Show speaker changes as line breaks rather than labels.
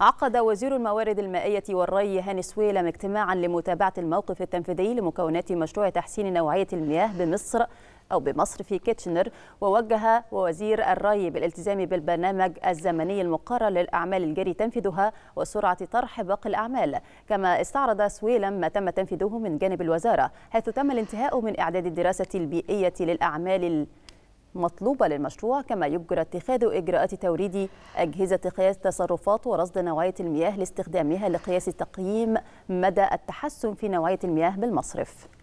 عقد وزير الموارد المائية والري هاني سويلم اجتماعا لمتابعة الموقف التنفيذي لمكونات مشروع تحسين نوعية المياه بمصر أو بمصر في كيتشنر ووجه وزير الري بالالتزام بالبرنامج الزمني المقرر للأعمال الجاري تنفيذها وسرعة طرح باقي الأعمال كما استعرض سويلم ما تم تنفيذه من جانب الوزارة حيث تم الانتهاء من إعداد الدراسة البيئية للأعمال مطلوبة للمشروع كما يجرى اتخاذ إجراءات توريد أجهزة قياس تصرفات ورصد نوعية المياه لاستخدامها لقياس تقييم مدى التحسن في نوعية المياه بالمصرف